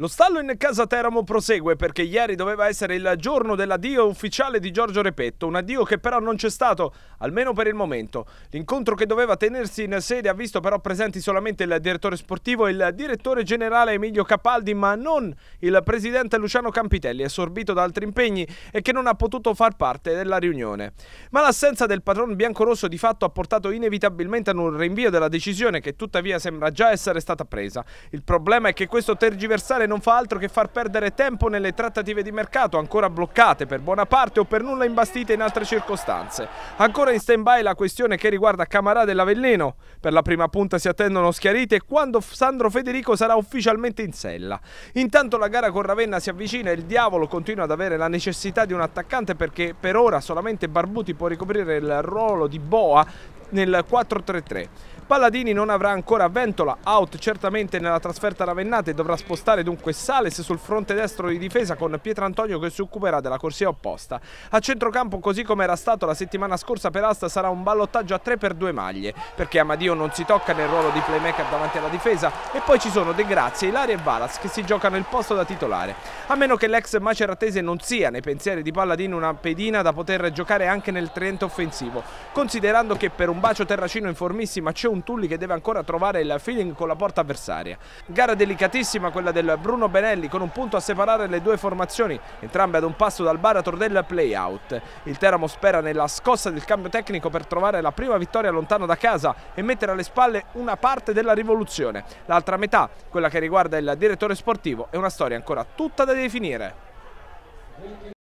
Lo stallo in casa Teramo prosegue perché ieri doveva essere il giorno dell'addio ufficiale di Giorgio Repetto, un addio che però non c'è stato, almeno per il momento. L'incontro che doveva tenersi in sede ha visto però presenti solamente il direttore sportivo e il direttore generale Emilio Capaldi, ma non il presidente Luciano Campitelli, assorbito da altri impegni e che non ha potuto far parte della riunione. Ma l'assenza del padron biancorosso di fatto ha portato inevitabilmente ad un rinvio della decisione che tuttavia sembra già essere stata presa. Il problema è che questo tergiversare non fa altro che far perdere tempo nelle trattative di mercato ancora bloccate per buona parte o per nulla imbastite in altre circostanze. Ancora in stand-by la questione che riguarda Camarà dell'Avellino. Per la prima punta si attendono schiarite quando Sandro Federico sarà ufficialmente in sella. Intanto la gara con Ravenna si avvicina e il diavolo continua ad avere la necessità di un attaccante perché per ora solamente Barbuti può ricoprire il ruolo di boa nel 4-3-3. Palladini non avrà ancora Ventola, out certamente nella trasferta ravennate, dovrà spostare dunque Sales sul fronte destro di difesa con Pietrantonio che si occuperà della corsia opposta. A centrocampo, così come era stato la settimana scorsa per Asta, sarà un ballottaggio a 3 per 2 maglie, perché Amadio non si tocca nel ruolo di playmaker davanti alla difesa e poi ci sono De Grazia, Ilaria e Valas che si giocano il posto da titolare. A meno che l'ex maceratese non sia nei pensieri di Palladini una pedina da poter giocare anche nel Trento offensivo, considerando che per un bacio Terracino in formissima, c'è un Tulli che deve ancora trovare il feeling con la porta avversaria. Gara delicatissima quella del Bruno Benelli con un punto a separare le due formazioni, entrambe ad un passo dal baratro del playout. Il Teramo spera nella scossa del cambio tecnico per trovare la prima vittoria lontano da casa e mettere alle spalle una parte della rivoluzione. L'altra metà, quella che riguarda il direttore sportivo, è una storia ancora tutta da definire.